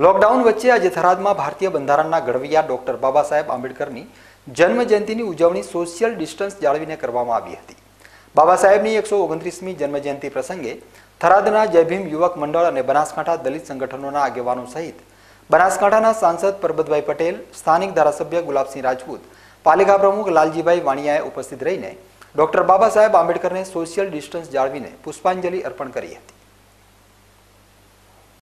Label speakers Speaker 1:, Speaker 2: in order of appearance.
Speaker 1: lockdown વચ્ચે આજે થરાદમાં ભારતીય બંધારણના ઘડવૈયા ડોક્ટર બાબા સાહેબ આંબેડકરની જન્મજયંતિની ઉજવણી સોશિયલ ડિસ્ટન્સ જાળવીને કરવામાં આવી હતી બાબા સાહેબની એકસો ઓગણત્રીસમી જન્મજયંતિ પ્રસંગે થરાદના જયભીમ યુવક મંડળ અને બનાસકાંઠા દલિત સંગઠનોના આગેવાનો સહિત બનાસકાંઠાના સાંસદ પરબતભાઈ પટેલ સ્થાનિક ધારાસભ્ય ગુલાબસિંહ રાજપૂત પાલિકા પ્રમુખ લાલજીભાઈ વાણિયાએ ઉપસ્થિત રહીને ડોક્ટર બાબા સાહેબ આંબેડકરને સોશિયલ ડિસ્ટન્સ જાળવીને પુષ્પાંજલિ અર્પણ કરી હતી